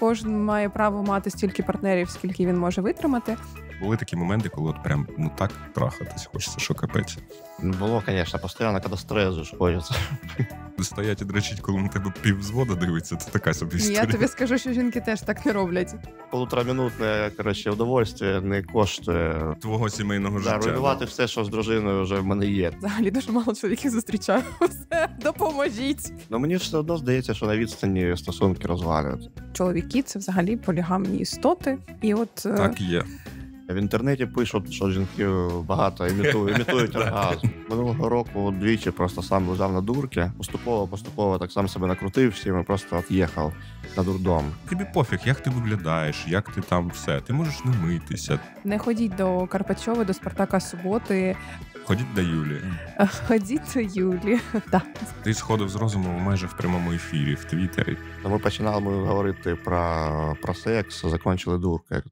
кожен має право мати стільки партнерів, скільки він може витримати були такі моменти, коли от прям ну так трахатись, хочеться, що капець. Ну, Було, звісно, постійно, коли стрезуєш, хочеться. Стоять і дрочить, коли на тебе півзвода дивиться, це така собі історія. Я тобі скажу, що жінки теж так не роблять. Полуторамінутне, коротше, удовольствие не коштує твого сімейного життя. руйнувати все, що з дружиною вже в мене є. Взагалі дуже мало чоловіків зустрічаю. Все, допоможіть. Ну мені все одно здається, що на відстані стосунки розвалюють. Чоловіки це взагалі полігамні істоти, і от е, так є. В інтернеті пишуть, що жінки е, багато імітують, імітують оргазм. Минулого року двічі просто сам лежав на дурки. Поступово, поступово так сам себе накрутив всім і просто їхав на дурдом. Тобі пофіг, як ти виглядаєш, як ти там все. Ти можеш не митися. Не ходіть до Карпачова, до Спартака Суботи. Ходіть до Юлі. Ходіть до Юлі. Да. Ти сходив з розуму майже в прямому ефірі в Твіттері. Ми починали говорити про про секс, закончили дуркою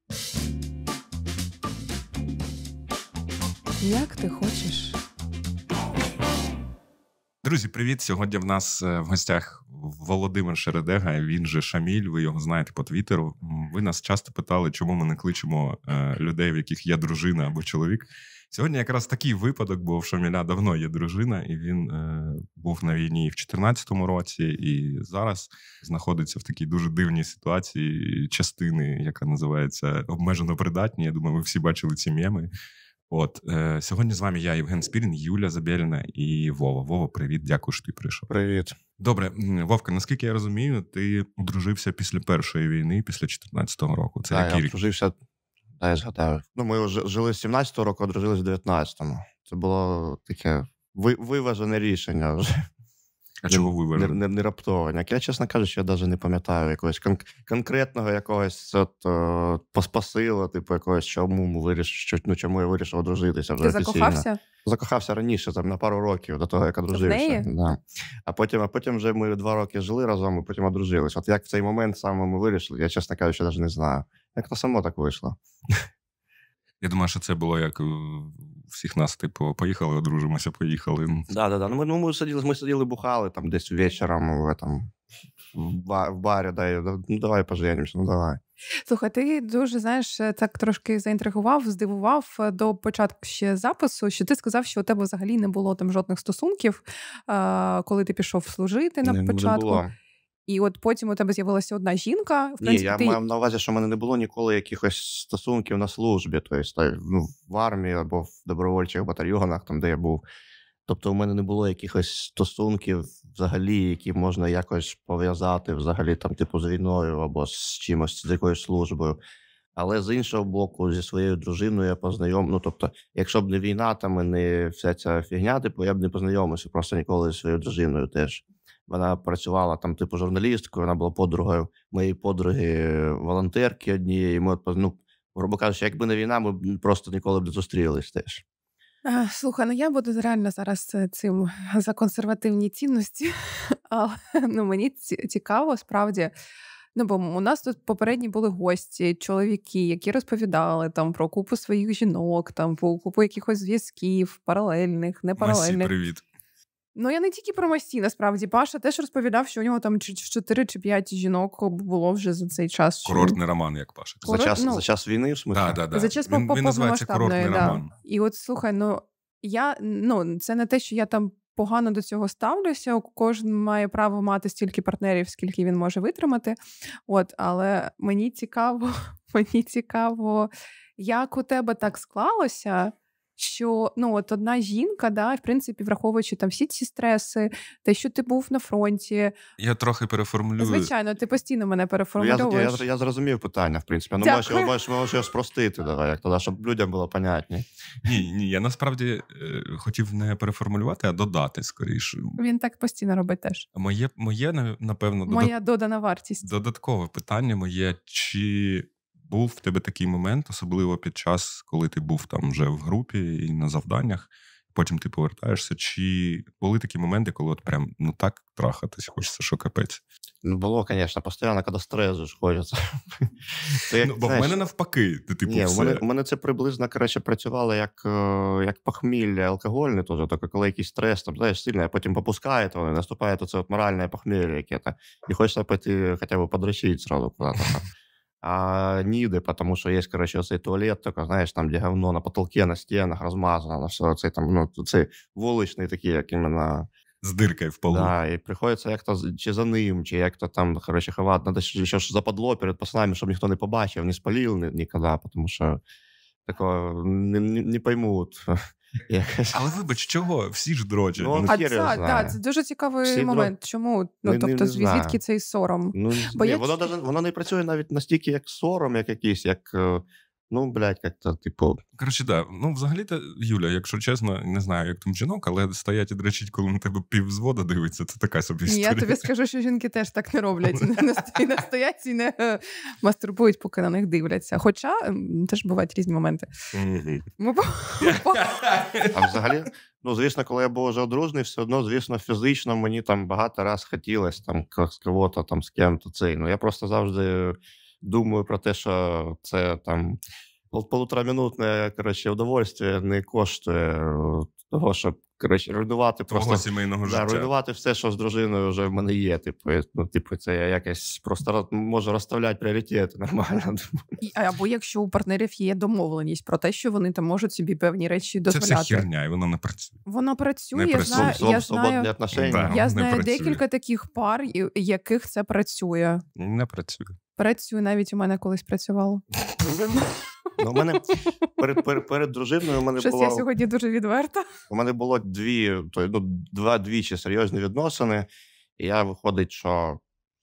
як ти хочеш. Друзі, привіт! Сьогодні в нас е, в гостях Володимир Шередега. Він же Шаміль. Ви його знаєте по твіттеру. Ви нас часто питали, чому ми не кличемо е, людей, в яких є дружина або чоловік. Сьогодні якраз такий випадок, бо в Шаміля давно є дружина, і він е, був на війні в 2014 році, і зараз знаходиться в такій дуже дивній ситуації частини, яка називається обмежено придатні. Я думаю, ми всі бачили ці м'ями. От е, сьогодні з вами я, Євген Спірін, Юля Забєліна і Вова. Вова, привіт, дякую, що ти прийшов. Привіт, добре, Вовка. Наскільки я розумію, ти одружився після першої війни, після 14-го року. Це да, я рік? одружився, да, я згадаю. Ну, ми жили з 17-го року, одружились в 19-му. Це було таке виважене рішення вже. А чого ви Не, не, не раптованяк. Я, чесно кажучи, я навіть не пам'ятаю якогось кон- конкретного якогось от, о, е, поспасила, типу якогось чому ми вирішив, ну чому я вирішив одружитися. Ти закохався? Закохався раніше, там на пару років до того, як одружився. Да. А потім, а потім вже ми два роки жили разом, і потім одружилися. От як в цей момент саме ми вирішили, я чесно кажучи, навіть не знаю. Як то само так вийшло. Я думаю, що це було як е, всіх нас, типу, поїхали, одружимося, поїхали. Да, да, да. Ну, ми, ну, ми сиділи, ми сиділи, бухали там десь вечором в этом, в барі, да, ну, ну давай поженимося, ну давай. Слухай, ти дуже знаєш, е, так трошки заінтригував, здивував е, до початку ще запису, що ти сказав, що у тебе взагалі не було там жодних стосунків, коли ти пішов служити на початку. Не було. І от потім у тебе з'явилася одна жінка. В принципі, Ні, я ти... маю на увазі, що в мене не було ніколи якихось стосунків на службі, тобто ну, в армії або в добровольчих батальйонах, там де я був. Тобто, у мене не було якихось стосунків, взагалі, які можна якось пов'язати, взагалі там, типу, з війною або з чимось, з якоюсь службою. Але з іншого боку, зі своєю дружиною я познайом... Ну, тобто, якщо б не війна, там і не вся ця фігня, типу я б не познайомився просто ніколи зі своєю дружиною теж. Вона працювала там, типу, журналісткою. Вона була подругою моєї подруги, е, волонтерки однієї. Ми, ну, грубо кажучи, якби не війна, ми просто ніколи б не зустрілись теж. Слухай, ну я буду реально зараз е, цим за консервативні цінності, але ну, мені цікаво справді. Ну, бо у нас тут попередні були гості, чоловіки, які розповідали там про купу своїх жінок, там про купу якихось зв'язків, паралельних, непаралельних. Масі, привіт. Ну, я не тільки про мості. насправді Паша теж розповідав, що у нього там 4 чи 5 жінок було вже за цей час. Курортний роман, як Паша. За час ну, за час війни, в смислі? Да, да, да. За час він, він називається курортний да. роман. І от слухай, ну я ну це не те, що я там погано до цього ставлюся. Кожен має право мати стільки партнерів, скільки він може витримати. От, але мені цікаво, мені цікаво, як у тебе так склалося що ну от одна жінка, да, в принципі, враховуючи там всі ці стреси, те, що ти був на фронті. Я трохи переформулюю. Звичайно, ти постійно мене ну, переформулюєш. Я я, я зрозумів питання, в принципі. Ну, бачиш, бачиш, можеш спростити, давай, як тоді, щоб людям було понятні. Ні, ні, я насправді е, хотів не переформулювати, а додати скоріше. Він так постійно робить теж. Моє, моє напевно, моя додана вартість. Додаткове питання моє, чи був в тебе такий момент, особливо під час, коли ти був там вже в групі і на завданнях, потім ти повертаєшся. Чи були такі моменти, коли от прям ну так трахатись, хочеться, що капець? Ну, було, звісно, постійно, коли стрезуєш, хочеться. Це як, ну, Бо знаєш, в мене навпаки, ти типу. Ні, все... в мене, в мене це приблизно краще працювало як е, як похмілля алкогольне, теж, тільки коли якийсь стрес, там, знаєш, сильно, а потім попускає, то наступає то це от моральне похмілля яке-то. І хочеться піти хоча б подрочити зразу куди-то а ніде, тому що є, коротше, цей туалет, только, знаєш, там, де говно на потолке, на стінах размазано, на все, цей, там, ну, цей вуличний такие, як именно... З диркою в полу. Да, і приходиться як то чи за ним, чи як то там, короче, ховати. Надо ще ж западло перед пацанами, щоб ніхто не побачив, не спалив ніколи, тому що такого не, не, не поймуть. Якось. Але вибач, чого? Всі ж дроджі. Ну, ну а ну, це, да, це дуже цікавий Всі момент. Дрож... Чому? Ну, не, тобто, не звідки цей сором? Ну, Бо ні, як... Воно воно не працює навіть настільки, як сором, як якийсь, як е, Ну, блядь, як-то, типу. Коротше, да. Ну, взагалі, то Юля, якщо чесно, не знаю, як там жінок, але стоять і дречить, коли на тебе півзвода дивиться, це така собі історія. Я тобі скажу, що жінки теж так не роблять. Не стоять і не е, мастурбують, поки на них дивляться. Хоча теж бувають різні моменти. А взагалі, ну звісно, коли я був вже одружний, все одно, звісно, фізично мені там багато раз хотілося там з кого-то там з кем-то цей. Ну я просто завжди думаю про те, що це там полуторамінутне коротше, удовольствие не коштує того, щоб коротше, руйнувати просто сімейного да, життя. руйнувати все, що з дружиною вже в мене є. Типу, е, ну, типу, це я якесь просто може розставляти пріоритети нормально. Або якщо у партнерів є домовленість про те, що вони там можуть собі певні речі дозволяти. Це все херня, і вона не працює. Вона працює. Не працює. Я, знаю, я знаю, да, я знаю декілька таких пар, яких це працює. Не працює. Працює навіть у мене колись працювало. Ну, у мене перед перед, перед дружиною у мене Щось було... я сьогодні дуже відверта. У мене було дві то, ну, два двічі серйозні відносини. І я виходить, що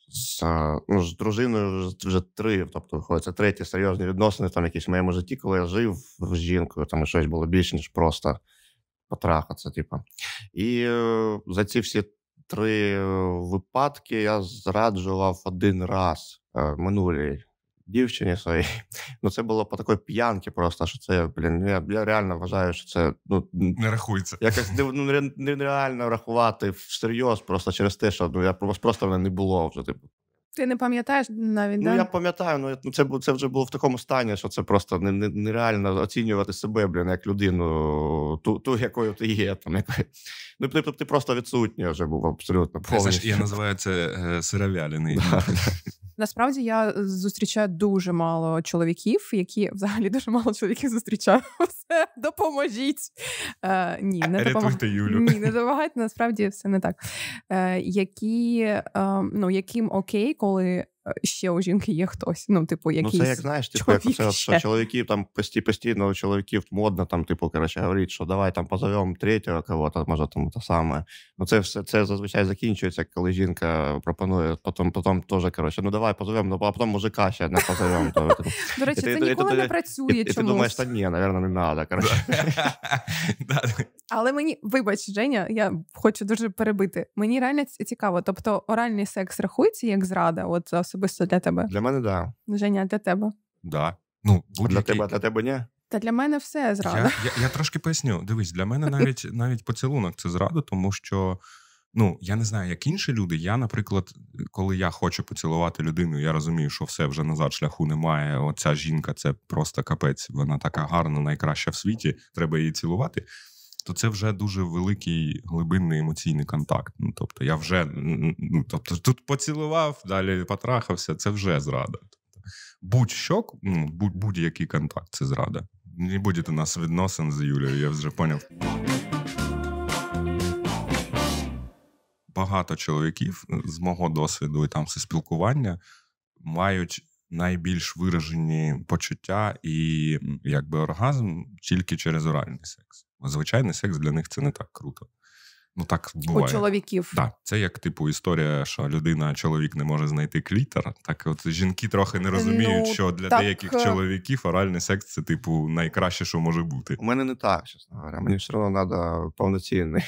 з ну, з дружиною вже три. Тобто, виходить, це треті серйозні відносини, там якісь в моєму житті, коли я жив з жінкою, там щось було більше, ніж просто потрахатися. Типу. І е, за ці всі три е, випадки я зраджував один раз е, минулій дівчині своїй. Ну це було по такої п'янці просто, що це, блін, ну, я я реально вважаю, що це ну не рахується. Якось ну, нереально рахувати всерйоз, просто через те, що ну я просто мене не було вже типу. Ти не пам'ятаєш навіть ну, да? Ну, я пам'ятаю, ну, ну це це вже було в такому стані, що це просто не нереально оцінювати себе, блін, як людину, ту, ту якою ти є. Там якою. Ну ти, ти просто відсутній вже був абсолютно повністю. Я називаю це е, сировялений. Насправді я е, зустрічаю дуже мало чоловіків, які взагалі дуже мало чоловіків зустрічаю. Все, допоможіть. Е, ні, не допомаг... Юлю. Ні, не допомагайте, насправді все не так. Е, які, ем, ну, Яким окей, коли ще у жінки є хтось. Ну, типу, якийсь Ну, це як знаєш, типу, як це, що чоловіків там постійно чоловіків модно, там, типу, коротше, говорить, що давай там позовемо третього кого-то, може там те саме. Ну, це все це зазвичай закінчується, коли жінка пропонує, потім потім теж коротше, ну давай позовемо, ну а потім мужика ще не позовемо. Типу. До речі, це ніколи не працює. І ти думаєш, та ні, мабуть, не треба. Але мені, вибач, Женя, я хочу дуже перебити. Мені реально цікаво. Тобто, оральний секс рахується як зрада, от особисто для тебе. Для мене, Да. Женя, для тебе. Да. Ну, будь-який... Для тебе, для тебе ні. Та для мене все зрада. Я, я я, трошки поясню. Дивись, для мене навіть навіть поцілунок це зрада, тому що ну я не знаю, як інші люди. Я, наприклад, коли я хочу поцілувати людину, я розумію, що все вже назад шляху немає. Оця жінка це просто капець. Вона така гарна, найкраща в світі. Треба її цілувати то це вже дуже великий глибинний емоційний контакт. Ну тобто, я вже ну, тобто тут поцілував, далі потрахався. Це вже зрада. Будь-що ну, будь-який контакт це зрада. Не буде у нас відносин з Юлією, я вже поняв. Багато чоловіків е, з мого досвіду і там все спілкування мають найбільш виражені почуття і якби оргазм тільки через оральний секс. Ну, Звичайний секс для них це не так круто. Ну так буває. У чоловіків. да. Це як типу історія, що людина, чоловік не може знайти клітер. Так, от жінки трохи не розуміють, ну, що для так... деяких е, чоловіків оральний секс це, типу, найкраще, що може бути. У мене не так, чесно говоря. Мені все одно треба повноцінний.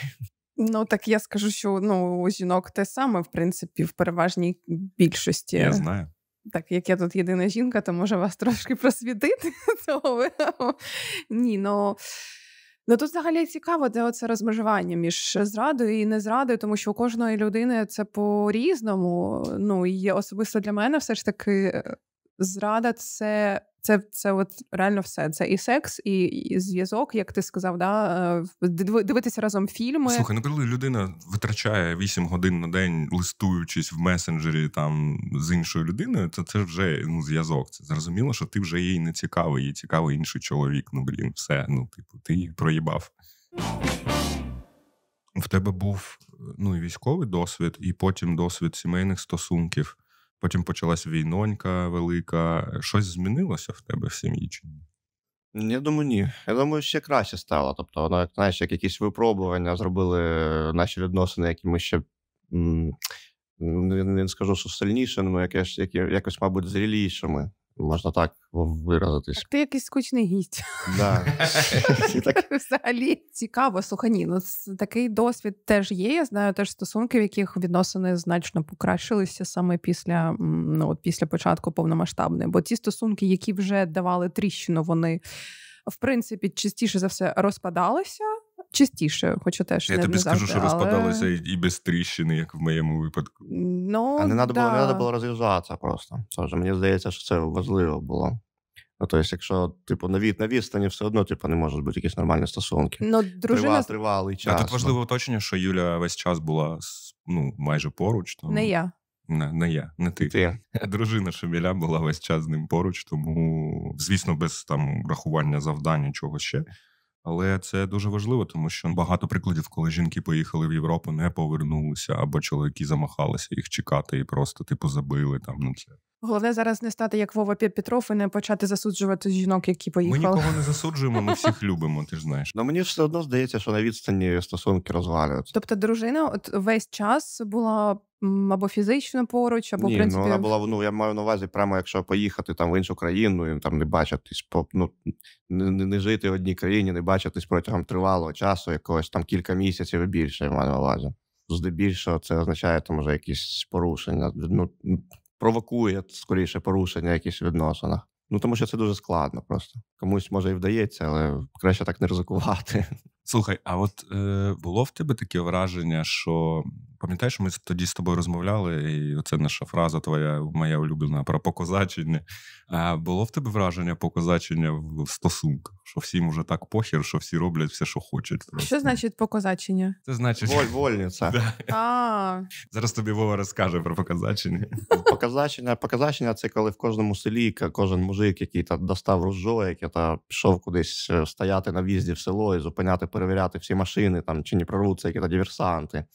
Ну так я скажу, що ну у жінок те саме, в принципі, в переважній більшості. Я знаю. Так, як я тут єдина жінка, то може вас трошки просвітити. Ні, ну... Ну тут взагалі цікаво, де оце розмежування між зрадою і незрадою, тому що у кожної людини це по-різному. Ну і особисто для мене все ж таки е, зрада це. Це це от реально все. Це і секс, і, і зв'язок, як ти сказав, да е, дивитися разом фільми. Слухай, ну коли людина витрачає 8 годин на день, листуючись в месенджері там з іншою людиною, то це вже ну зв'язок. Це зрозуміло, що ти вже їй не цікавий, їй цікавий інший чоловік. Ну блін, все. Ну, типу, ти її проїбав. В тебе був е, ну і військовий досвід, і потім досвід сімейних стосунків. Потім почалась війнонька велика. Щось змінилося в тебе в сім'ї чи ні? Я думаю, ні. Я думаю, ще краще стало. Тобто, воно, як знаєш, як якісь випробування зробили е, наші відносини, які ми ще не скажу що сильнішими, якось, якось, мабуть, зрілішими. Можна так виразитись. Так ти якийсь скучний гість. Да. Взагалі цікаво, слухай, ні, ну такий досвід теж є. Я знаю теж стосунки, в яких відносини значно покращилися саме після ну, от після початку повномасштабної. Бо ті стосунки, які вже давали тріщину, вони в принципі частіше за все розпадалися частіше, хоча теж. Я не, тобі не скажу, завжди, що але... розпадалося і, без тріщини, як в моєму випадку. Ну, а не треба да. було, не було розв'язатися просто. Тож, мені здається, що це важливо було. Ну, тобто, якщо типу на від на відстані, все одно типу, не можуть бути якісь нормальні стосунки. Ну, дружина... Трива, тривалий час. А тут ну. важливе уточнення, що Юля весь час була ну, майже поруч. Тому... Не я. Не, не я, не ти. ти. Дружина Шеміля була весь час з ним поруч, тому, звісно, без там рахування завдання, чого ще. Але це дуже важливо, тому що багато прикладів, коли жінки поїхали в Європу, не повернулися, або чоловіки замахалися їх чекати і просто типу забили там. Ну це головне зараз не стати як Вова Петров і не почати засуджувати жінок, які поїхали. Ми нікого не засуджуємо, ми всіх любимо. Ти ж знаєш. Ну мені все одно здається, що на відстані стосунки розвалюються. Тобто, дружина, от весь час була або фізично поруч, або Ні, ну, в принципі... ну вона була ну я маю на увазі, прямо якщо поїхати там в іншу країну і там не бачитись, ну, не, не жити в одній країні, не бачитись протягом тривалого часу, якогось там кілька місяців і більше я маю на увазі. Здебільшого це означає там вже якісь порушення. Ну провокує скоріше порушення якісь відносинах. Ну тому що це дуже складно просто. Комусь може і вдається, але краще так не ризикувати. Слухай, а от е, було в тебе таке враження, що пам'ятаєш, ми тоді з тобою розмовляли, і оце наша фраза твоя, моя улюблена про покозачення. Було в тебе враження покозачення в стосунках, що всім уже так похір, що всі роблять все, що хочуть. Просто. Що значить покозачення? Це значить Воль, вольниця. Да. Зараз тобі Вова розкаже про показачення. Показачення, показачення це коли в кожному селі кожен мужик, який та достав розжоїк, та пішов кудись е, стояти на в'їзді в село і зупиняти, перевіряти всі машини, там чи не прорвуться, які та диверсанти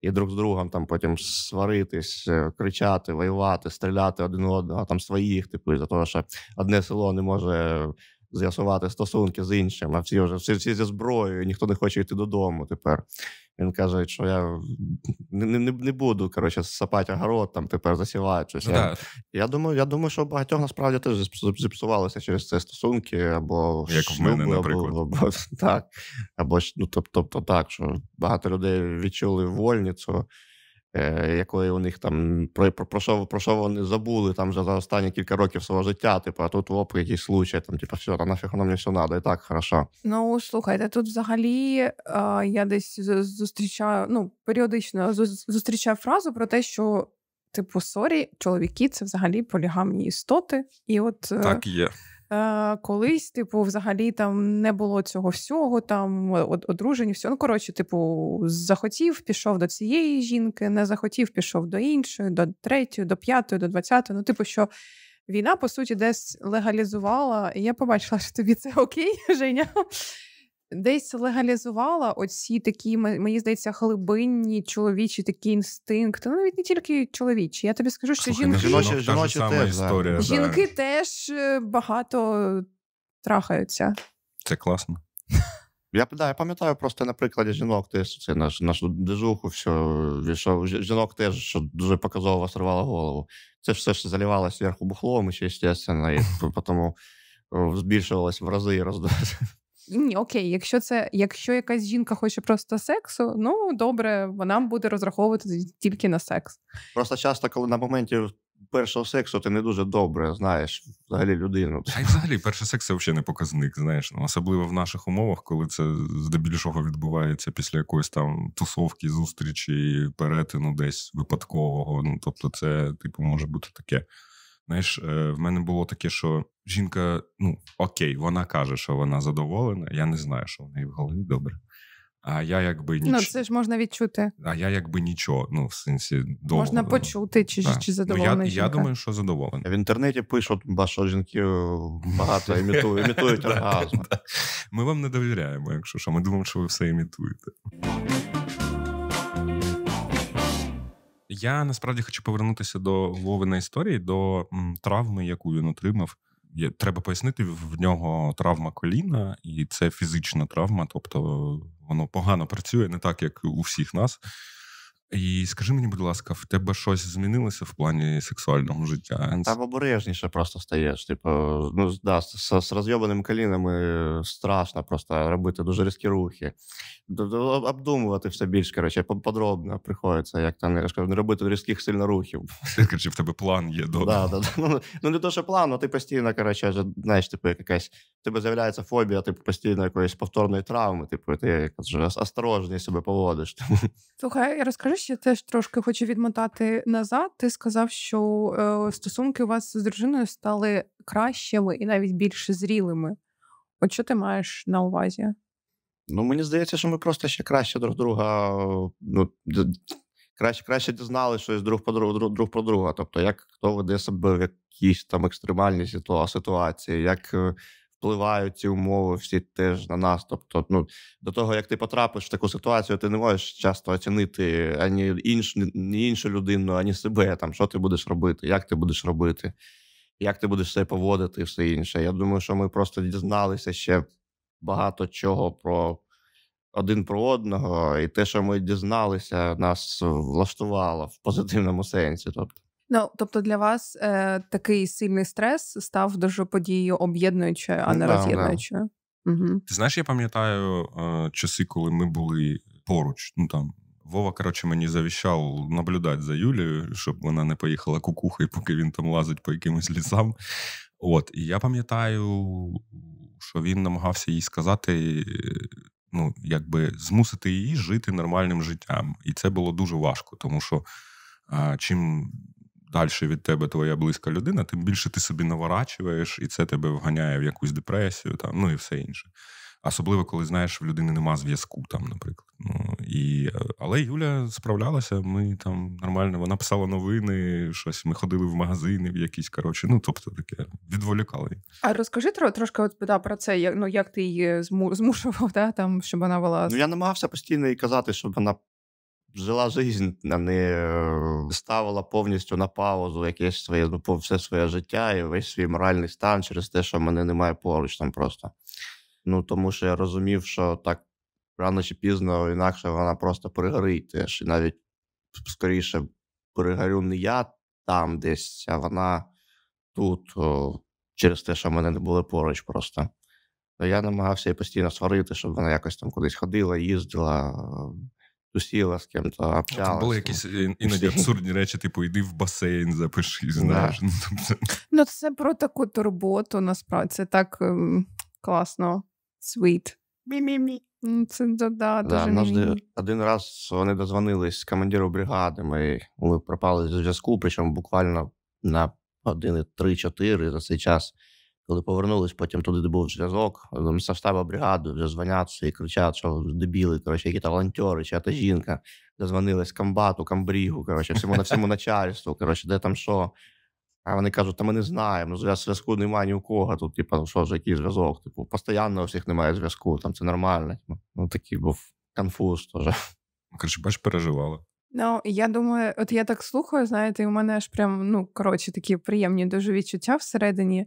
і друг з другом там потім сваритись, е, кричати, воювати, стріляти один одного там своїх, типу, за того, що одне село не може з'ясувати стосунки з іншим, а всі вже всі, всі зі зброєю, ніхто не хоче йти додому тепер. Він каже, що я не не, не буду коротше, сапати огород, там тепер засівати щось. Ну, я, я думаю, я думаю, що багатьох насправді теж зіпсувалися через це стосунки, або як шлюби, в мене, наприклад. Або, або, так, або ну, тобто, тобто так, що багато людей відчули вольницю. Е, якої у них там про про, що про що вони забули там вже за останні кілька років свого життя, типу, а тут оп, якийсь случай, там, типу, все, та нафіг воно мені все надо, і так хорошо. Ну слухайте, тут взагалі я десь зустрічаю, ну періодично зустрічаю фразу про те, що типу сорі, чоловіки це взагалі полігамні істоти, і от е, так є. Е, колись, типу, взагалі там не було цього всього, там одружені, все. Ну, коротше, типу, захотів, пішов до цієї жінки, не захотів, пішов до іншої, до третьої, до п'ятої, до двадцятої. Ну, типу, що війна, по суті, десь легалізувала, і я побачила, що тобі це окей, Женя десь легалізувала оці такі, мені здається, глибинні чоловічі такі інстинкти. Ну, навіть не тільки чоловічі. Я тобі скажу, що Слухай, ну, жінки жіночі, жіночі теж, історія, жінки да. теж е, багато трахаються. Це класно. Я да, я пам'ятаю просто на прикладі жінок, теж це наш нашу дежуху, що війшов. Жінок теж що дуже показово сорвало голову. Це ж все ж заливалося зверху бухлом, ще, звісно, і тому збільшувалось в рази і роздалося. Ні, окей, якщо це, якщо якась жінка хоче просто сексу, ну добре, вона буде розраховувати тільки на секс. Просто часто, коли на моменті першого сексу, ти не дуже добре знаєш взагалі людину. А й взагалі перший секс це взагалі не показник, знаєш, ну особливо в наших умовах, коли це здебільшого відбувається після якоїсь там тусовки, зустрічі, перетину десь випадкового. Ну тобто, це типу може бути таке. Знаєш, е, в мене було таке, що жінка, ну окей, вона каже, що вона задоволена. Я не знаю, що в неї в голові добре. А я якби ні. Ну, це ж можна відчути. А я якби нічого. Ну, в сенсі довго. Можна ну, почути, чи так. чи задоволена. Ну, я, я думаю, що задоволена. В інтернеті пишуть, що жінки е, багато імітують, імітують оргазм. Ми вам не довіряємо, якщо що. Ми думаємо, що ви все імітуєте. Я насправді хочу повернутися до Вовина історії, до травми, яку він отримав є, треба пояснити, в нього травма коліна, і це фізична травма, тобто воно погано працює не так, як у всіх нас. І скажи мені, будь ласка, в тебе щось змінилося в плані сексуального життя? Там обережніше просто стаєш. Типу, ну да, з, з розйобаними колінами е, страшно просто робити дуже різкі рухи, обдумувати все більш коротше, подробно приходиться, як там не робити різких сильно рухів. Короче, в тебе план є добре. Да, да, да. Ну, ну не то, що план, але ти постійно коротше, знаєш, типу, якась тебе з'являється фобія, типу постійно якоїсь повторної травми. Типу, ти вже осторожніше себе поводиш. Слухай, розкажи знаєш, я теж трошки хочу відмотати назад. Ти сказав, що е, стосунки у вас з дружиною стали кращими і навіть більш зрілими. От що ти маєш на увазі? Ну, мені здається, що ми просто ще краще друг друга. ну, Краще краще дізнали щось друг по друг, друг по друга. Тобто, як хто веде себе в якійсь там екстремальній ситуації, як е, впливають ці умови всі теж на нас. Тобто, ну до того як ти потрапиш в таку ситуацію, ти не можеш часто оцінити ані інш, ні іншу людину, ані себе там, що ти будеш робити, як ти будеш робити, як ти будеш себе поводити і все інше. Я думаю, що ми просто дізналися ще багато чого про. Один про одного, і те, що ми дізналися, нас влаштувало в позитивному сенсі. Тобто, Ну, тобто для вас е, такий сильний стрес став дуже подією об'єднуючою, а ну не да, роз'єднуючою. Да. Угу. Ти знаєш, я пам'ятаю е, часи, коли ми були поруч. Ну там Вова, коротше, мені завіщав наблюдати за Юлією, щоб вона не поїхала кукухи, поки він там лазить по якимось лісам. От, і я пам'ятаю, що він намагався їй сказати. Ну, якби змусити її жити нормальним життям, і це було дуже важко, тому що а, чим Дальше від тебе твоя близька людина, тим більше ти собі наворачуєш, і це тебе вганяє в якусь депресію, там, ну і все інше. Особливо, коли знаєш, в людини нема зв'язку, там, наприклад. Ну, і, е, Але Юля справлялася, ми там нормально, вона писала новини, щось, ми ходили в магазини в якісь, коротше, ну, тобто таке, відволікали. А розкажи трошки от, да, про це, як ну, як ти її змушував, да, там, щоб вона вела. Ну, я намагався постійно їй казати, щоб вона жила жизнь, а не э, ставила повністю на паузу якесь своє ну, все своє життя і весь свій моральний стан через те, що мене немає поруч там просто. Ну тому що я розумів, що так рано чи пізно інакше вона просто перегорить І навіть скоріше перегорю не я там десь, а вона тут о, через те, що мене не було поруч просто. Ну, я намагався її постійно сварити, щоб вона якось там кудись ходила, їздила, тусіла з ким-то общалася. Були якісь ну, іноді абсурдні речі, типу, йди в басейн, запиши, знаєш. Да. Ну, це ну, про таку турботу, насправді. Це так ем, класно. Світ. Мі-мі-мі. Це ну, да, да, дуже мені. Один раз вони дозвонились з командиром бригади. Ми, ми пропали зі зв'язку, причому буквально на години 3-4 за цей час коли повернулись потім туди, де був зв'язок, до штаба бригаду вже дзвоняться і кричать, що дебіли, коротше, які волонтери, чи та жінка, дозвонилась комбату, камбрігу, коротше, всьому на всьому начальству, коротше, де там що. А вони кажуть, та ми не знаємо, ну зв'язку немає ні у кого. Тут, типу, ну, що ж, який зв'язок? Типу, постійно у всіх немає зв'язку, там це нормально. Ну такий був конфуз теж. Ну, коротше, бач, переживала. Ну, я думаю, от я так слухаю, знаєте, і у мене аж прям, ну, коротше, такі приємні дуже відчуття всередині.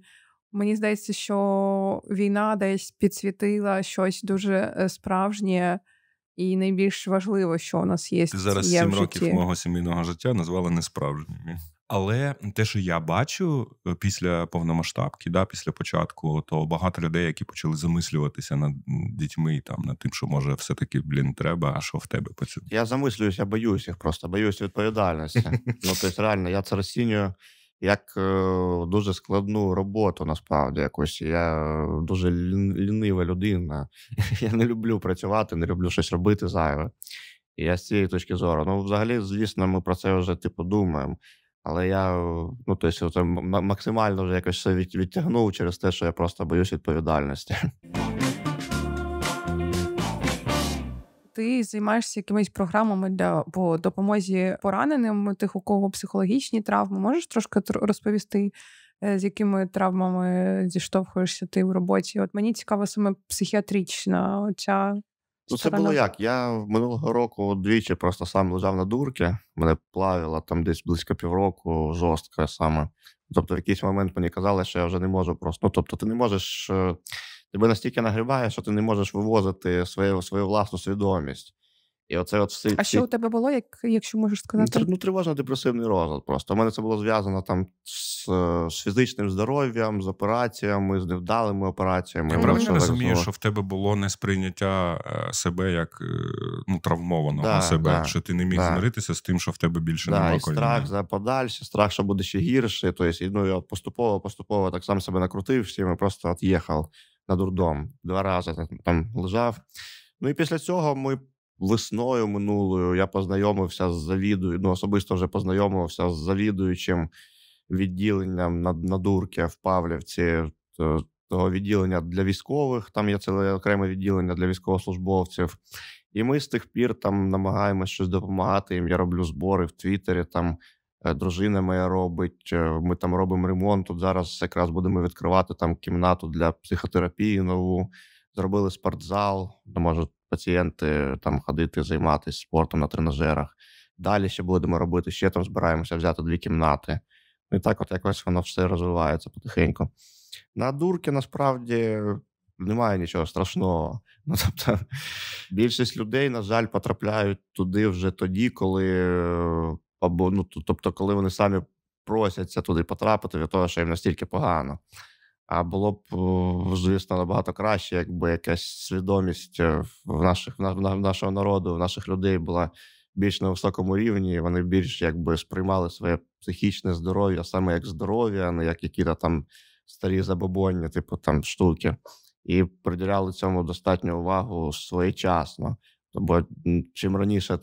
Мені здається, що війна десь підсвітила щось дуже э, справжнє і найбільш важливе, що у нас є. Ти зараз сім років житті. мого сімейного життя назвала несправжніми. Але те, що я бачу е, після повномасштабки, да, після початку, то багато людей, які почали замислюватися над дітьми, там над тим, що може все таки блін, треба, а що в тебе по цьому. Я замислююся, боюсь їх просто боюсь відповідальності. Ну тобто, реально я це розцінюю як е, дуже складну роботу насправді якось Я е, дуже лінива людина. Я не люблю працювати, не люблю щось робити зайве. І я з цієї точки зору. Ну, взагалі, звісно, ми про це вже типу думаємо. Але я е, ну, тобто, максимально вже якось все відтягнув через те, що я просто боюсь відповідальності. ти займаєшся якимись програмами для по допомозі пораненим, тих, у кого психологічні травми. Можеш трошки розповісти, е, з якими травмами зіштовхуєшся ти в роботі? От мені цікава саме психіатрична оця. Ну, це було як? Я минулого року двічі просто сам лежав на дурки, мене плавило там десь близько півроку, жорстко саме. Тобто, в якийсь момент мені казали, що я вже не можу просто. Ну, тобто, ти не можеш е, тебе настільки нагріває, що ти не можеш вивозити свою свою власну свідомість. І оце от всі, А що у тебе було, як, якщо можеш ну, сказати? Ну, тривожно депресивний розлад. Просто у мене це було зв'язано там з, з фізичним здоров'ям, з операціями, з невдалими операціями. Я правильно розумію, що в тебе було несприйняття е, себе як е, ну, травмованого да, себе, да, що ти не міг да. змиритися з тим, що в тебе більше немає і Страх за подальше, страх, що буде ще гірше. Тобто, ну я поступово, поступово так само себе накрутив всі ми просто від'їхав на дурдом. Два рази там лежав. Ну і після цього ми весною минулою я познайомився з завідуючим, ну особисто вже познайомився з завідуючим відділенням на, на Дурке в Павлівці. Того відділення для військових, там є ціле окреме відділення для військовослужбовців, і ми з тих пір там намагаємось щось допомагати їм. Я роблю збори в Твіттері, там Е, дружина моя робить. Е, ми там робимо ремонт. Тут зараз якраз будемо відкривати там кімнату для психотерапії нову. Зробили спортзал, де можуть пацієнти е, там ходити, займатися спортом на тренажерах. Далі ще будемо робити, ще там збираємося взяти дві кімнати. І так, от якось воно все розвивається потихеньку. На дурки насправді немає нічого страшного. Ну, тобто, Більшість людей, на жаль, потрапляють туди вже тоді, коли або ну тобто, коли вони самі просяться туди потрапити, від того, що їм настільки погано. А було б, звісно, набагато краще, якби якась свідомість е, в наших в нашого народу, в наших людей була більш на високому рівні. Вони більш якби сприймали своє психічне здоров'я саме як здоров'я, а не як якісь там старі забобоння, типу там штуки, і приділяли цьому достатню увагу своєчасно. Бо чим раніше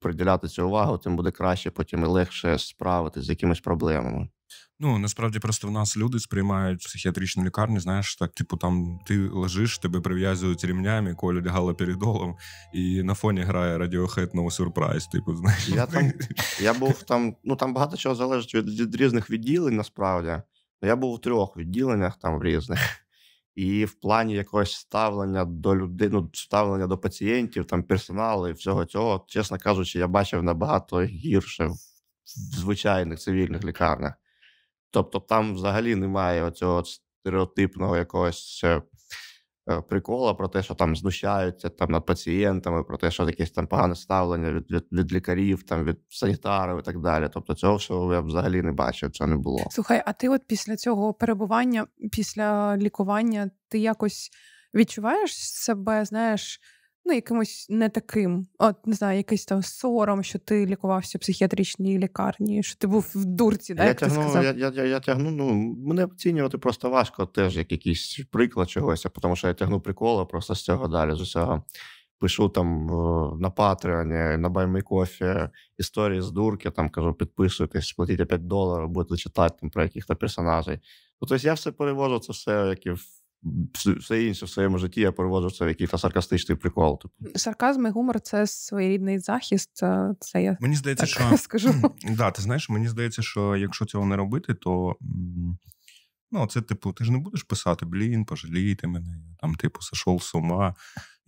приділятися увагу, тим буде краще, потім і легше справитися з якимись проблемами. Ну насправді просто в нас люди сприймають психіатричну лікарню. Знаєш, так типу там ти лежиш, тебе прив'язують рівнями, колю лягала передолом, і на фоні грає Radiohead No Surprise, Типу, знаєш, я там я був там. Ну там багато чого залежить від, від різних відділень. Насправді, я був у трьох відділеннях там в різних. І в плані якогось ставлення до людини, ну, ставлення до пацієнтів, там персоналу і всього цього, чесно кажучи, я бачив набагато гірше в звичайних цивільних лікарнях. Тобто, там взагалі немає оцього стереотипного якогось Е, прикола про те, що там знущаються там над пацієнтами, про те, що якесь там погане ставлення від від, від лікарів, там від санітарів і так далі. Тобто, цього всього я взагалі не бачив. Це не було. Слухай, а ти, от після цього перебування, після лікування, ти якось відчуваєш себе, знаєш? ну, якимось не таким, от не знаю, якийсь там сором, що ти лікувався в психіатричній лікарні, що ти був в дурці, да, я як тягну, ти сказав? Я, я, я, я тягну, ну мене оцінювати просто важко, теж як якийсь приклад чогось, тому що я тягну приколи просто з цього далі з усього. Пишу там е, на Патреоні, на Баймі історії з дурки, там кажу, підписуйтесь, платіть 5 доларів, будете читати там про яких-то персонажей. Ну, тобто я все перевожу, це все як і в все інше в своєму житті я проводжу це в якийсь саркастичний прикол. Типу. Сарказм і гумор це своєрідний захист. Це я мені здається, так що скажу. Да, ти знаєш, мені здається, що якщо цього не робити, то ну це типу, ти ж не будеш писати блін, пожалійте мене, там типу сошов з ума.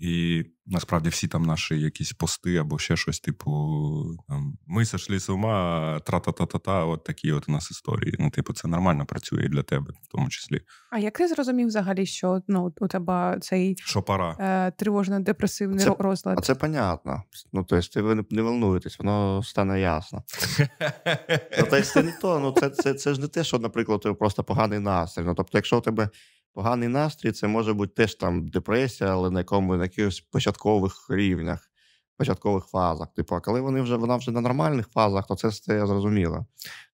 І насправді всі там наші якісь пости або ще щось, типу там ми сошли з ума, тра-та-та-та-та. От такі от у нас історії. Ну, типу, це нормально працює і для тебе, в тому числі. А як ти зрозумів взагалі, що ну у тебе цей що пора е, тривожно депресивний це, розлад? А Це понятно. Ну тобто, ти ви не волнуєтесь, воно стане ясно. Ну, це не то. Ну це ж не те, що, наприклад, у просто поганий настрій. Ну тобто, якщо у тебе Поганий настрій це може бути теж там депресія, але на якому на якихось початкових рівнях, початкових фазах. Типу, а коли вони вже вона вже на нормальних фазах, то це стає зрозуміло.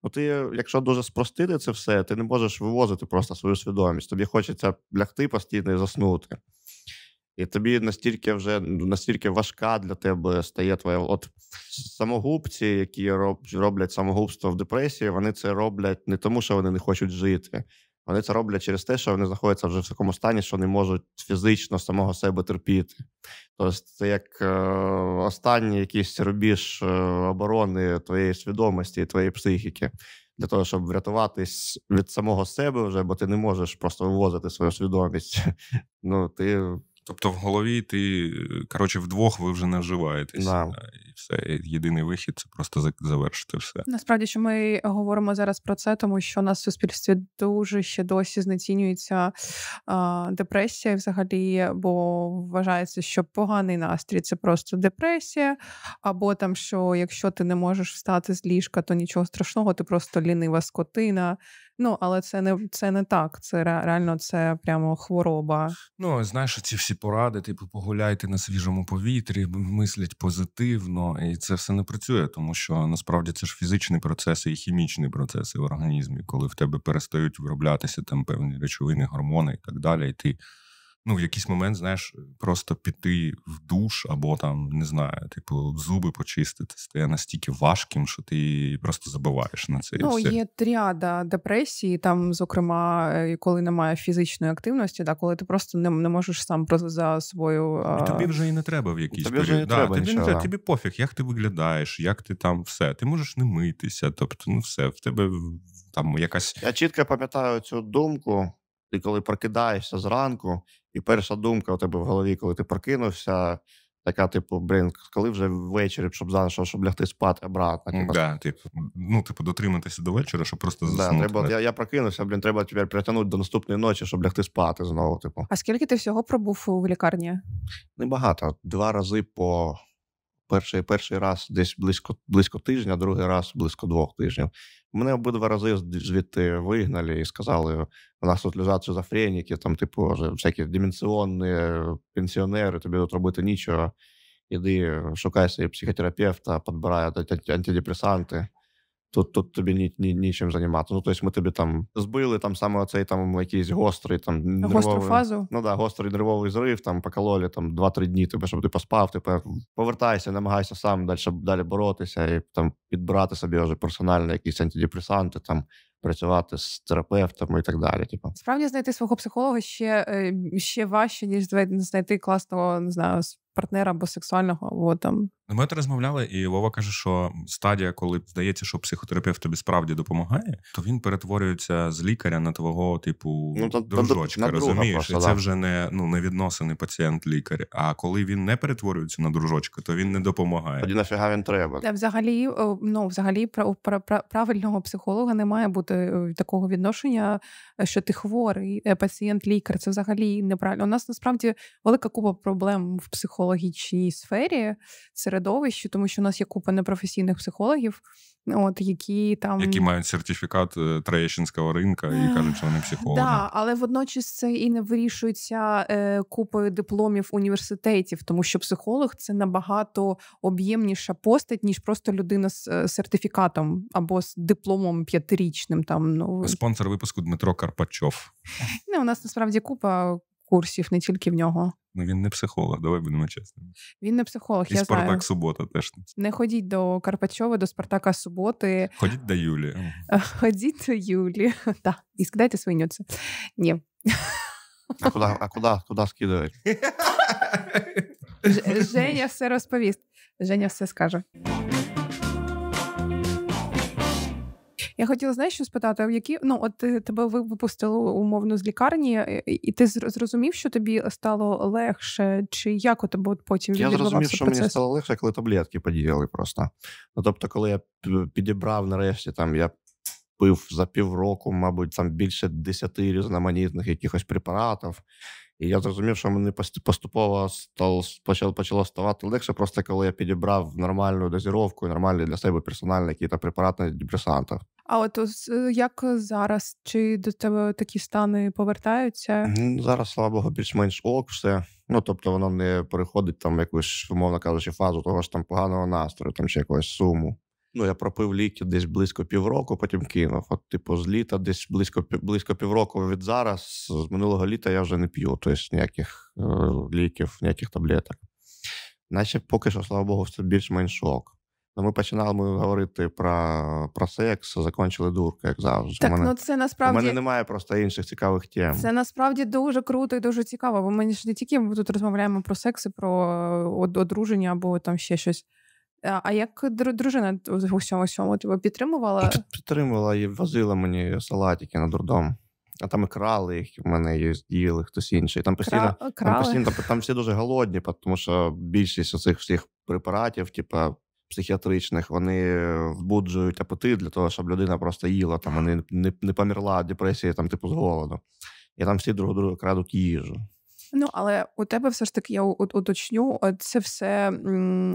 Ну ти, якщо дуже спростити це все, ти не можеш вивозити просто свою свідомість. Тобі хочеться лягти постійно і заснути. І тобі настільки вже ну, настільки важка для тебе стає твоя от самогубці, які роблять самогубство в депресії, вони це роблять не тому, що вони не хочуть жити, вони це роблять через те, що вони знаходяться вже в такому стані, що не можуть фізично самого себе терпіти. Тобто, це як е, останній якийсь рубіж е, оборони твоєї свідомості, твоєї психіки, для того, щоб врятуватись від самого себе вже, бо ти не можеш просто вивозити свою свідомість. Ну ти Тобто в голові ти, коротше, вдвох ви вже не вживаєтесь. Да. Е, і все. Єдиний вихід це просто завершити все. Насправді, що ми говоримо зараз про це, тому що у нас в суспільстві дуже ще досі знецінюється а, депресія взагалі, бо вважається, що поганий настрій це просто депресія. Або там, що якщо ти не можеш встати з ліжка, то нічого страшного, ти просто лінива скотина. Ну, але це не це не так. Це реально це прямо хвороба. Ну, знаєш, ці всі ці поради, типу, погуляйте на свіжому повітрі, мислять позитивно, і це все не працює, тому що насправді це ж фізичні процеси і хімічні процеси в організмі, коли в тебе перестають вироблятися там певні речовини, гормони і так далі. і ти ну, в якийсь момент, знаєш, просто піти в душ або там, не знаю, типу, зуби почистити стає настільки важким, що ти просто забуваєш на це. Ну, все. є тріада депресії, там, зокрема, е, коли немає фізичної активності, да, коли ти просто не не можеш сам за собою. А... І тобі вже і не треба в якійсь тобі вже да, Тобі, не треба, тобі пофіг, як ти виглядаєш, як ти там все. Ти можеш не митися, тобто, ну все, в тебе там якась. Я чітко пам'ятаю цю думку. Ти коли прокидаєшся зранку і перша думка у тебе в голові, коли ти прокинувся, така, типу, блін, коли вже ввечері, щоб за що, щоб лягти спати, обратно. Ну типу. Да, типу, ну, типу, дотриматися до вечора, щоб просто заснути. Да, треба, я, я прокинувся, блін, треба тепер притягнути до наступної ночі, щоб лягти спати знову. Типу. А скільки ти всього пробув у лікарні? Небагато. Два рази по Перший перший раз десь близько близько тижня, другий раз близько двох тижнів. Мене обидва рази звідти вигнали і сказали: у нас тут лежать шизофреніки, там, типу, всякі деменціонні е, пенсіонери, тобі тут робити нічого. Іди, шукай себе психотерапевта, підбирай антидепресанти тут тут тобі ні, ні, нічим займати. Ну, тобто ми тобі там збили там саме цей там якийсь гострий там нервовий, гостру фазу. Ну да, гострий нервовий зрив, там покололі там 2-3 дні тебе, типу, щоб ти поспав, тепер типу, повертайся, намагайся сам далі далі боротися і там підбирати собі вже персонально якісь антидепресанти там. Працювати з терапевтами і так далі. Типу. справді знайти свого психолога ще е, ще важче ніж знайти класного не знаю партнера або сексуального або там Ну, ми от розмовляли, і Вова каже, що стадія, коли здається, що психотерапевт тобі справді допомагає, то він перетворюється з лікаря на твого типу ну, дружочка. Розумієш, просто, і це да. вже не ну не відносини пацієнт-лікар. А коли він не перетворюється на дружочка, то він не допомагає. Тоді нафіга він треба. Та взагалі, ну взагалі, правильного психолога не має бути е, такого відношення, е, що ти хворий е, пацієнт-лікар. Це взагалі неправильно. У нас насправді велика купа проблем в психологічній сфері. Це середовищі, тому що у нас є купа непрофесійних психологів, от які там які мають сертифікат е, троєщинського ринка і кажуть, що вони психологи. Да, але водночас це і не вирішується е, купою дипломів університетів, тому що психолог це набагато об'ємніша постать ніж просто людина з е, сертифікатом або з дипломом п'ятирічним. Там ну спонсор випуску Дмитро Карпачов. Не ну, у нас насправді купа курсів, не тільки в нього. Ну він не психолог, давай будемо чесними. Він не психолог. І я Спартак знаю. Субота теж не ходіть до Карпачова, до Спартака Суботи. Ходіть до Юлі. Ходіть до Юлі. так, І скидайте свої нюци. Ні. А куди, а куди, куди скидають? Женя все розповість. Женя все скаже. Я хотіла знаєш, що спитати, а які ну от е, тебе випустили умовно з лікарні, е, і ти зрозумів, що тобі стало легше, чи як у тебе потім я зрозумів, що процес? мені стало легше, коли таблетки подіяли просто. Ну тобто, коли я підібрав нарешті, там я. Пив за півроку, мабуть, там більше десяти різноманітних якихось препаратів. І я зрозумів, що мені поступово стало почало, почало ставати легше, просто коли я підібрав нормальну дозіровку, нормальний для себе персональний персональні препарат на депресантах. А от е, як зараз? Чи до тебе такі стани повертаються? Зараз, слава Богу, більш-менш ок, все. Ну тобто воно не переходить там якусь, умовно кажучи, фазу того ж там поганого настрою, там чи якогось суму. Ну, я пропив ліки десь близько півроку, потім кинув. От, типу, з літа десь близько близько півроку від зараз. З минулого літа я вже не п'ю, тобто ніяких е, ліків, ніяких таблеток. Наче поки що, слава Богу, все більш-менш ок. Ну, ми починали говорити про про секс, закончили дурка, як завжди. Так, у мене, ну це насправді у мене немає просто інших цікавих тем. Це насправді дуже круто і дуже цікаво. Бо ми ж не тільки тут розмовляємо про секс, і про одруження або там ще щось. А як дружина у всьому цьому тебе підтримувала? Підтримувала і возила мені салатики на дурдом. А там і крали їх, в мене їли хтось інший. Там постійно, крали. там постійно там, там всі дуже голодні, тому що більшість цих всіх препаратів, типа психіатричних, вони вбуджують апетит для того, щоб людина просто їла там, вони не не померла депресія там, типу, з голоду. І там всі друг друга крадуть їжу. Ну, але у тебе все ж таки я уточню, це все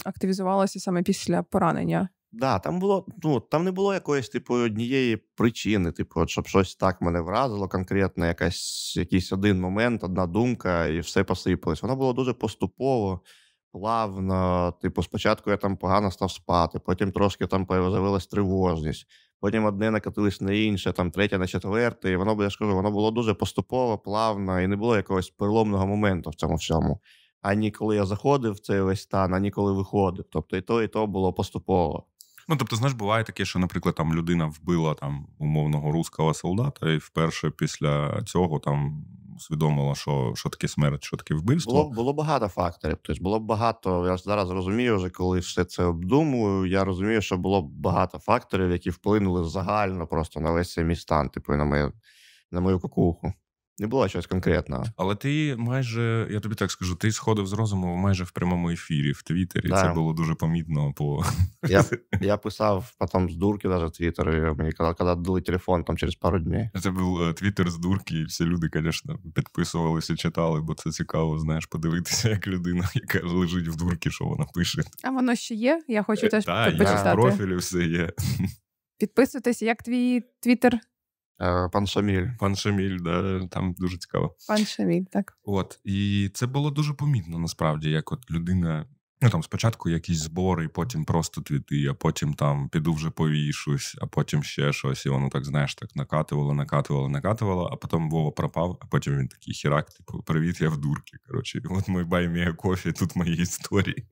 активізувалося саме після поранення. Да, там було ну там не було якоїсь типу однієї причини, типу, от, щоб щось так мене вразило, конкретно якась якийсь один момент, одна думка, і все посипалось. Воно було дуже поступово плавно. Типу, спочатку я там погано став спати, потім трошки там з'явилась тривожність. Потім одне накатились на інше, там третє на четверте. І воно я ж кажу, воно було дуже поступово, плавно, і не було якогось переломного моменту в цьому всьому. Ані коли я заходив в цей весь стан, ані коли виходив. Тобто і то, і то було поступово. Ну, тобто, знаєш, буває таке, що, наприклад, там людина вбила там умовного руского солдата, і вперше після цього там усвідомила, що що таке смерть, що таке вбивство. Було було багато факторів. Тобто було багато. Я зараз розумію, вже коли все це обдумую. Я розумію, що було багато факторів, які вплинули загально просто на весь цей мій стан, типу на моє на мою кукуху не було щось конкретного. Але ти майже, я тобі так скажу, ти сходив з розуму майже в прямому ефірі в Твіттері. Да. Це було дуже помітно. По... Я я писав потім з дурки, навіть в Твіттер, і мені казали, коли дали телефон там через пару днів. Це був е, Твіттер з дурки, і всі люди, звісно, підписувалися, читали, бо це цікаво, знаєш, подивитися, як людина, яка лежить в дурці, що вона пише. А воно ще є? Я хочу е, теж Так, в профілі все є. Підписуйтесь, як твій твіттер? Е, пан Шаміль. Пан Шаміль, да, там дуже цікаво. Пан Шаміль, так. От. І це було дуже помітно насправді, як от людина. Ну там спочатку якісь збори, потім просто твіти, а потім там піду вже повішусь, а потім ще щось, і воно так знаєш, так накатувало, накатувало, накатувало, а потім Вова пропав, а потім він такий хірак, типу, привіт, я в дурці. Коротше, от мій баймія кофі, тут мої історії.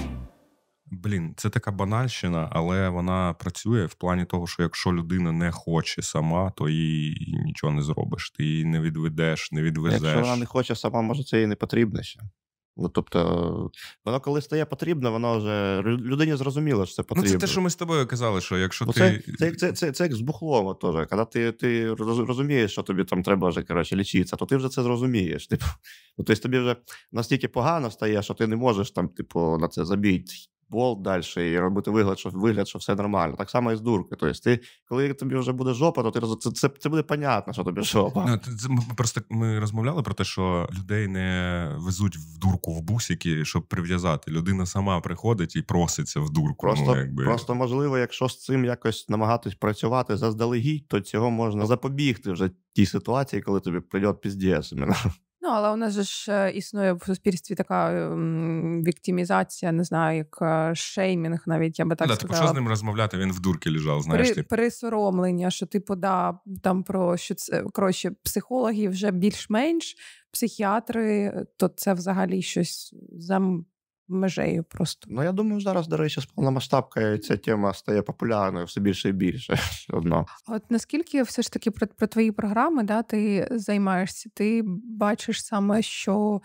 Блін, це така банальщина, але вона працює в плані того, що якщо людина не хоче сама, то їй нічого не зробиш. Ти її не відведеш, не відвезеш. Якщо вона не хоче сама, може це їй не потрібно ще. Ну, тобто, воно коли стає потрібно, воно вже людині зрозуміло, що це потрібно. Ну, Це те, що ми з тобою казали, що якщо ну, ти. Це це, це, це, це як з бухлома теж. Коли ти ти розумієш, що тобі там треба вже коротше, лічитися, то ти вже це зрозумієш. Типу, ну, Тобто тобі вже настільки погано стає, що ти не можеш там, типу, на це забійти. Болт далі і робити вигляд, що вигляд, що все нормально. Так само і з дурки. Тобто, ти, коли тобі вже буде жопа, то ти це це, це буде понятно, що тобі жопа. Ну, це ми просто ми розмовляли про те, що людей не везуть в дурку в бусики, щоб прив'язати. Людина сама приходить і проситься в дурку. Ну, просто ну, якби. просто можливо, якщо з цим якось намагатись працювати заздалегідь, то цього можна запобігти вже тій ситуації, коли тобі прийде піздєс. Ну, але у нас же ж е, існує в суспільстві така віктимізація, не знаю, як е, шеймінг, навіть я би так да, сказала. Типу, що з ним розмовляти? Він в дурки лежав, знаєш. При, Присоромлення, що типу, да, там про що це коротше, психологи вже більш-менш, психіатри, то це взагалі щось за межею просто. Ну я думаю, зараз, до речі, з повномасштабкою ця тема стає популярною все більше і більше. одно. От наскільки все ж таки про, про твої програми, да, ти займаєшся, ти бачиш саме, що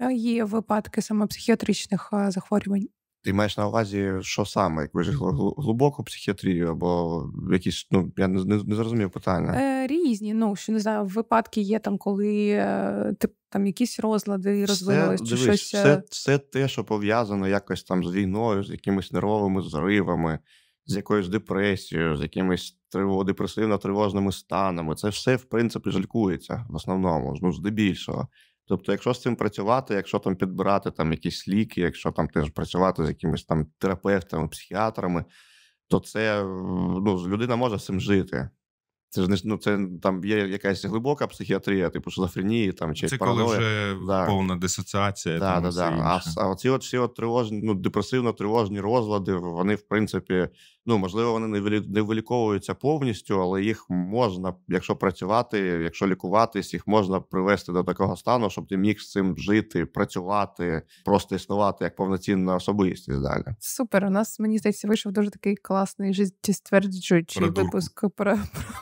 е, є випадки саме психіатричних е, захворювань. Ти маєш на увазі, що саме? Якби глибоку психіатрію, або якісь, ну я не, не зрозумів питання. Е, Різні, ну що не знаю, випадки є там, коли е, ти там якісь розлади розвинулись чи дивись, щось. Е, все, все те, що пов'язано якось там з війною, з якимись нервовими зривами, з якоюсь депресією, з якимись депресивно тривожними станами. Це все в принципі жалькується в основному, ну здебільшого. Тобто, якщо з цим працювати, якщо там підбирати там якісь ліки, якщо там теж працювати з якимись там терапевтами, психіатрами, то це ну, людина може з цим жити. Це ж не ну, це там є якась глибока психіатрія, типу шизофренії там чи це параної. коли вже да. повна дисоціація. Да, там, да, да. А а оці от всі от тривожні, ну депресивно тривожні розлади, вони в принципі Ну можливо, вони не виліковуються повністю, але їх можна, якщо працювати, якщо лікуватись, їх можна привести до такого стану, щоб ти міг з цим жити, працювати, просто існувати як повноцінна особистість. Далі супер. У нас мені здається, вийшов дуже такий класний життєстверджуючий випуск про про,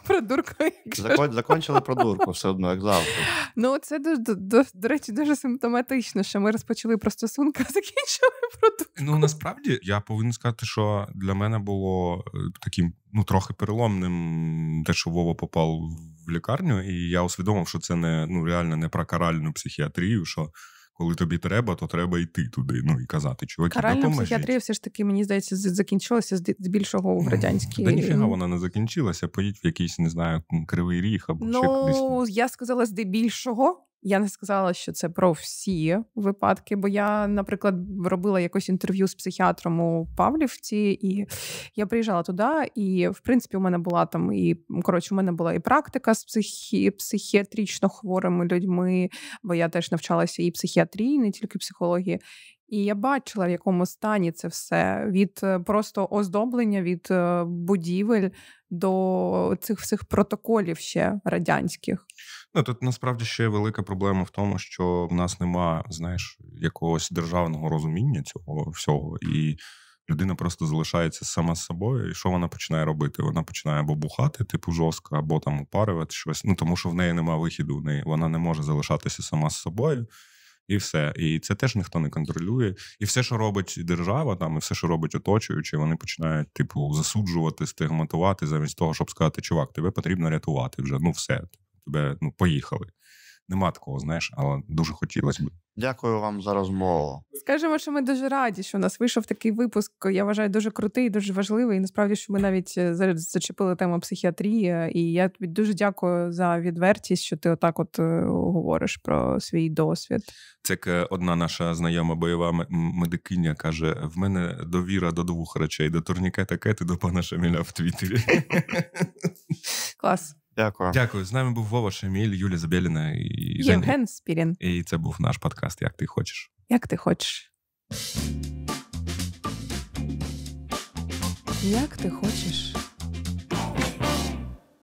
про дурку. Закон, закончили про дурку, все одно як завжди. Ну це дуже до, до, до речі, дуже симптоматично, що ми розпочали про стосунки, а закінчили про дурку. Ну насправді я повинен сказати, що для мене було було е, таким ну трохи переломним, те, що Вова попав в лікарню, і я усвідомив, що це не ну реально не про каральну психіатрію. що коли тобі треба, то треба йти туди. Ну і казати, чуваки, Каральна психіатрія все ж таки, мені здається, закінчилася здебільшого в радянській. Та ніфіга вона не закінчилася. Поїдь в якийсь, не знаю, кривий ріг або ну, ще кудись. Ну я сказала здебільшого. Я не сказала, що це про всі випадки, бо я, наприклад, робила якось інтерв'ю з психіатром у Павлівці, і я приїжджала туди, і в принципі у мене була там і коротше, у мене була і практика з психі... психіатрично хворими людьми, бо я теж навчалася і психіатрії, не тільки психології. І я бачила, в якому стані це все від е, просто оздоблення від е, будівель до цих всіх протоколів ще радянських. Ну тут насправді ще велика проблема в тому, що в нас нема, знаєш, якогось державного розуміння цього всього, і людина просто залишається сама з собою. І що вона починає робити? Вона починає або бухати, типу жорстко, або там упарювати щось. Ну тому, що в неї нема вихіду, в неї вона не може залишатися сама з собою. І все, і це теж ніхто не контролює. І все, що робить держава, там і все, що робить оточуючі, вони починають типу засуджувати, стигматувати, замість того, щоб сказати, чувак, тебе потрібно рятувати вже. Ну все, тебе ну, поїхали. Нема такого, знаєш, але дуже хотілося б. Дякую вам за розмову. Скажемо, що ми дуже раді, що у нас вийшов такий випуск. Я вважаю дуже крутий, дуже важливий. І насправді, що ми навіть е, зачепили тему психіатрії. І я тобі дуже дякую за відвертість, що ти отак от е, говориш про свій досвід. Це як е, одна наша знайома бойова медикиня каже: в мене довіра до двох речей: до турнікета Кети, до пана Шаміля в Твіттері. Клас. Дякую. Дякую. З нами був Вова Шеміль, Юлія Забєліна і Євген Спірін. І це був наш подкаст. Як ти хочеш? Як ти хочеш? Як ти хочеш?